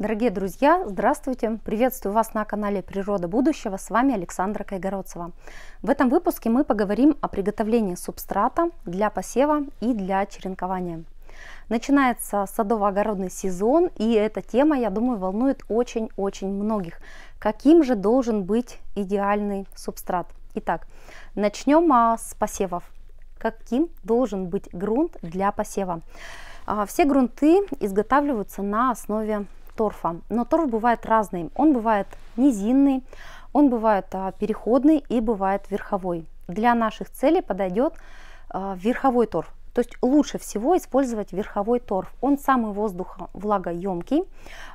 Дорогие друзья, здравствуйте! Приветствую вас на канале Природа будущего. С вами Александра Кайгородцева. В этом выпуске мы поговорим о приготовлении субстрата для посева и для черенкования. Начинается садово-огородный сезон, и эта тема, я думаю, волнует очень-очень многих. Каким же должен быть идеальный субстрат? Итак, начнем а, с посевов. Каким должен быть грунт для посева? А, все грунты изготавливаются на основе торфа. Но торф бывает разный. Он бывает низинный, он бывает а, переходный и бывает верховой. Для наших целей подойдет а, верховой торф. То есть лучше всего использовать верховой торф. Он самый воздуховлагоемкий,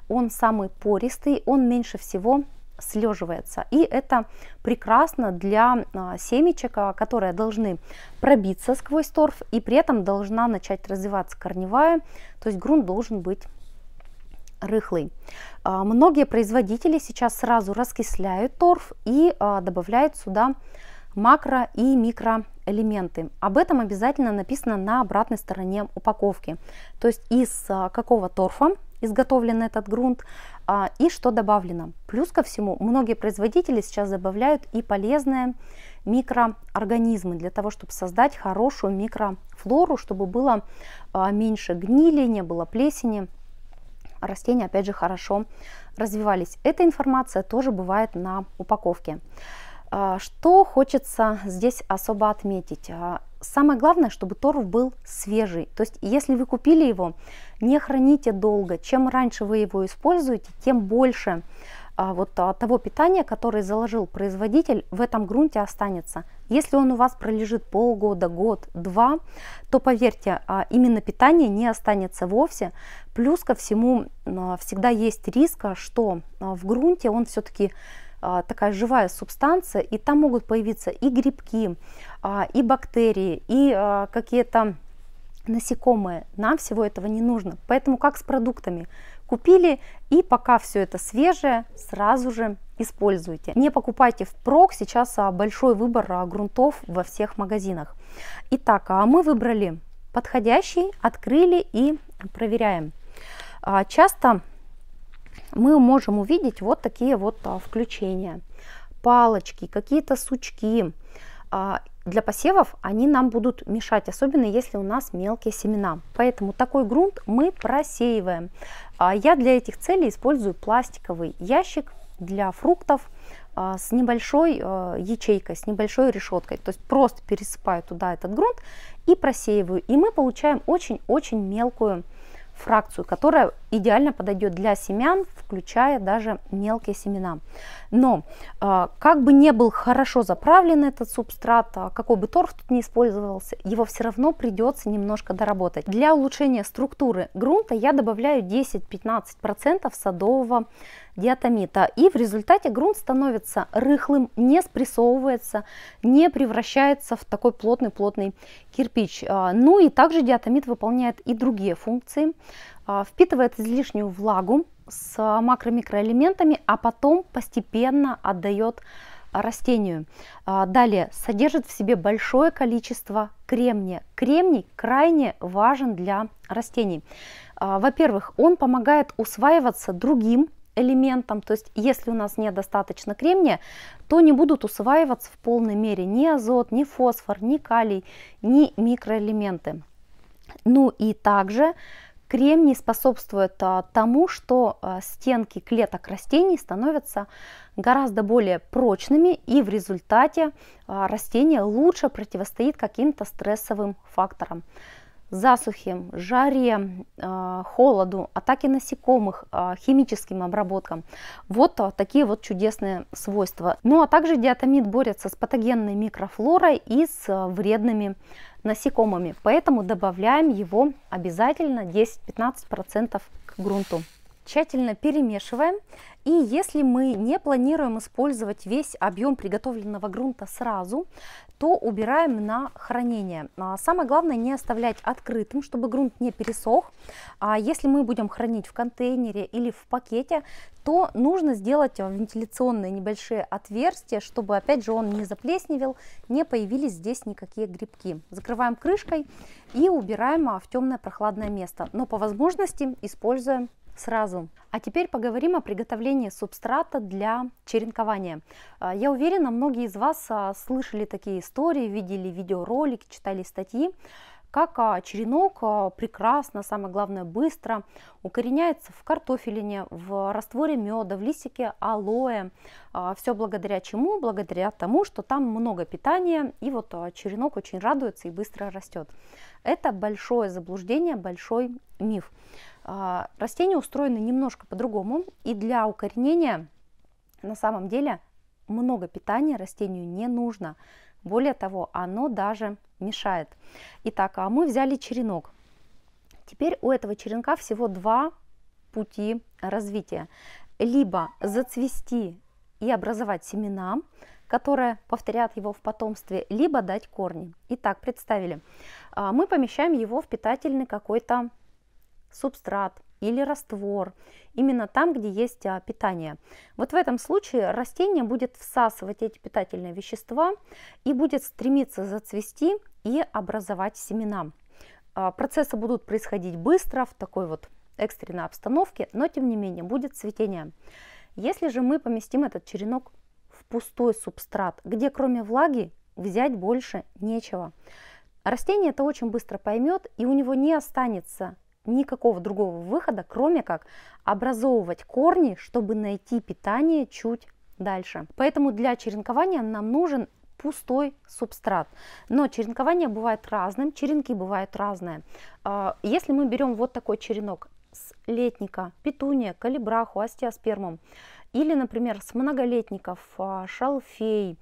он самый пористый, он меньше всего слеживается. И это прекрасно для а, семечек, которые должны пробиться сквозь торф и при этом должна начать развиваться корневая, то есть грунт должен быть рыхлый. А, многие производители сейчас сразу раскисляют торф и а, добавляют сюда макро и микроэлементы. Об этом обязательно написано на обратной стороне упаковки. То есть из а, какого торфа изготовлен этот грунт и что добавлено. Плюс ко всему, многие производители сейчас добавляют и полезные микроорганизмы для того, чтобы создать хорошую микрофлору, чтобы было меньше гнили, не было плесени растения, опять же, хорошо развивались. Эта информация тоже бывает на упаковке. А, что хочется здесь особо отметить? А, самое главное, чтобы торф был свежий. То есть, если вы купили его, не храните долго. Чем раньше вы его используете, тем больше а вот того питания, которое заложил производитель, в этом грунте останется. Если он у вас пролежит полгода, год, два, то поверьте, а, именно питание не останется вовсе. Плюс ко всему а, всегда есть риск, что в грунте он все-таки такая живая субстанция, и там могут появиться и грибки, и бактерии, и какие-то насекомые. Нам всего этого не нужно. Поэтому как с продуктами – купили, и пока все это свежее, сразу же используйте. Не покупайте в прок. сейчас а, большой выбор а, грунтов во всех магазинах. Итак, а, мы выбрали подходящий, открыли и проверяем. Часто мы можем увидеть вот такие вот включения, палочки, какие-то сучки для посевов они нам будут мешать, особенно если у нас мелкие семена. Поэтому такой грунт мы просеиваем. А я для этих целей использую пластиковый ящик для фруктов а, с небольшой а, ячейкой, с небольшой решеткой. То есть просто пересыпаю туда этот грунт и просеиваю. И мы получаем очень-очень мелкую фракцию, которая идеально подойдет для семян, включая даже мелкие семена. Но а, как бы не был хорошо заправлен этот субстрат, а, какой бы торф тут не использовался, его все равно придется немножко доработать. Для улучшения структуры грунта я добавляю 10-15% садового диатомита. И в результате грунт становится рыхлым, не спрессовывается, не превращается в такой плотный-плотный кирпич. А, ну и также диатомит выполняет и другие функции. А, впитывает излишнюю влагу с макро-микроэлементами, а потом постепенно отдает растению. А, далее, содержит в себе большое количество кремния. Кремний крайне важен для растений. А, во-первых, он помогает усваиваться другим элементам, то есть если у нас недостаточно кремния, то не будут усваиваться в полной мере ни азот, ни фосфор, ни калий, ни микроэлементы. Ну и также Кремний способствует а, тому, что а, стенки клеток растений становятся гораздо более прочными и в результате а, растение лучше противостоит каким-то стрессовым факторам засухе, жаре, э, холоду, атаке насекомых, э, химическим обработкам. Вот э, такие вот чудесные свойства. Ну а также диатомид борется с патогенной микрофлорой и с вредными насекомыми. Поэтому добавляем его обязательно 10-15% к грунту тщательно перемешиваем. И если мы не планируем использовать весь объем приготовленного грунта сразу, то убираем на хранение. А, самое главное не оставлять открытым, чтобы грунт не пересох. А если мы будем хранить в контейнере или в пакете, то нужно сделать вентиляционные небольшие отверстия, чтобы опять же он не заплесневел, не появились здесь никакие грибки. Закрываем крышкой и убираем а, в темное прохладное место, но по возможности используем сразу. А теперь поговорим о приготовлении субстрата для черенкования. А, я уверена, многие из вас а, слышали такие истории, видели видеоролики, читали статьи как а, черенок прекрасно, самое главное, быстро укореняется в картофелине, в растворе меда, в листике алоэ. Все благодаря чему? Благодаря тому, что там много питания, и вот черенок очень радуется и быстро растет. Это большое заблуждение, большой миф. А, растения устроены немножко по-другому, и для укоренения на самом деле много питания растению не нужно. Более того, оно даже мешает. Итак, а мы взяли черенок. Теперь у этого черенка всего два пути развития. Либо зацвести и образовать семена, которые повторят его в потомстве, либо дать корни. Итак, представили, а, мы помещаем его в питательный какой-то субстрат или раствор, именно там, где есть а, питание. Вот в этом случае растение будет всасывать эти питательные вещества и будет стремиться зацвести и образовать семена. А, процессы будут происходить быстро в такой вот экстренной обстановке, но тем не менее будет цветение. Если же мы поместим этот черенок в пустой субстрат, где кроме влаги взять больше нечего, растение это очень быстро поймет и у него не останется никакого другого выхода, кроме как образовывать корни, чтобы найти питание чуть дальше. Поэтому для черенкования нам нужен пустой субстрат. Но черенкование бывает разным, черенки бывают разные. А, если мы берем вот такой черенок с летника, петуния, калибраху, остеоспермом, или, например, с многолетников, а, шалфей,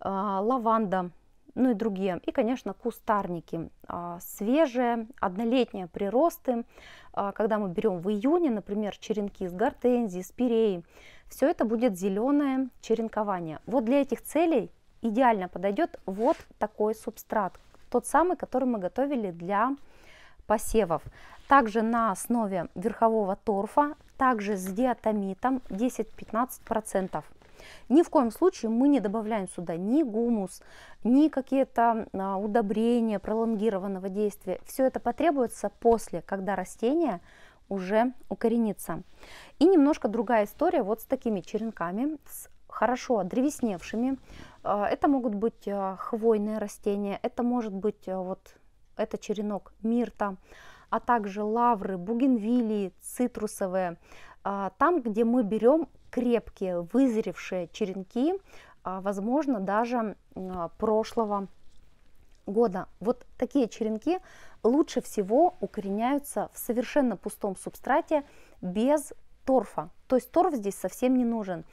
а, лаванда, ну и другие. И, конечно, кустарники. А, свежие, однолетние приросты, а, когда мы берем в июне, например, черенки из гортензии, спиреи, все это будет зеленое черенкование. Вот для этих целей идеально подойдет вот такой субстрат, тот самый, который мы готовили для посевов. Также на основе верхового торфа, также с диатомитом 10-15%. Ни в коем случае мы не добавляем сюда ни гумус, ни какие-то а, удобрения пролонгированного действия. Все это потребуется после, когда растение уже укоренится. И немножко другая история вот с такими черенками, с хорошо древесневшими. А, это могут быть а, хвойные растения, это может быть вот это черенок мирта, а также лавры, бугенвилии, цитрусовые. Там, где мы берем крепкие, вызревшие черенки, а, возможно, даже а, прошлого года. Вот такие черенки лучше всего укореняются в совершенно пустом субстрате без торфа. То есть торф здесь совсем не нужен.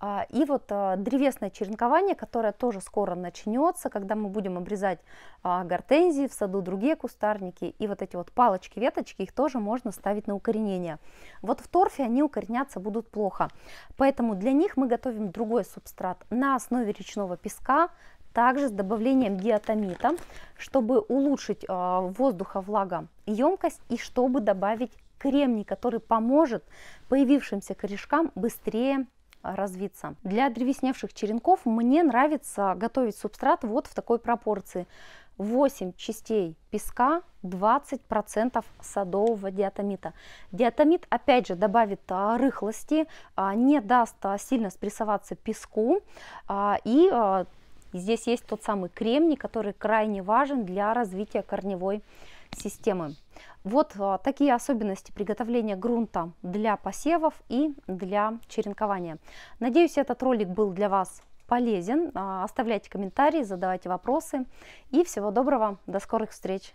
А, и вот а, древесное черенкование, которое тоже скоро начнется, когда мы будем обрезать а, гортензии в саду, другие кустарники. И вот эти вот палочки, веточки, их тоже можно ставить на укоренение. Вот в торфе они укореняться будут плохо. Поэтому для них мы готовим другой субстрат на основе речного песка, также с добавлением диатомита, чтобы улучшить э, воздуха влага емкость и чтобы добавить кремний, который поможет появившимся корешкам быстрее Э, развиться. Для древесневших черенков мне нравится готовить субстрат вот в такой пропорции. 8 частей песка, 20% садового диатомита. Диатомит, опять же, добавит э, рыхлости, э, не даст сильно спрессоваться песку и здесь есть тот самый кремний, который крайне важен для развития корневой системы. Вот а, такие особенности приготовления грунта для посевов и для черенкования. Надеюсь, этот ролик был для вас полезен. А, оставляйте комментарии, задавайте вопросы. И всего доброго, до скорых встреч!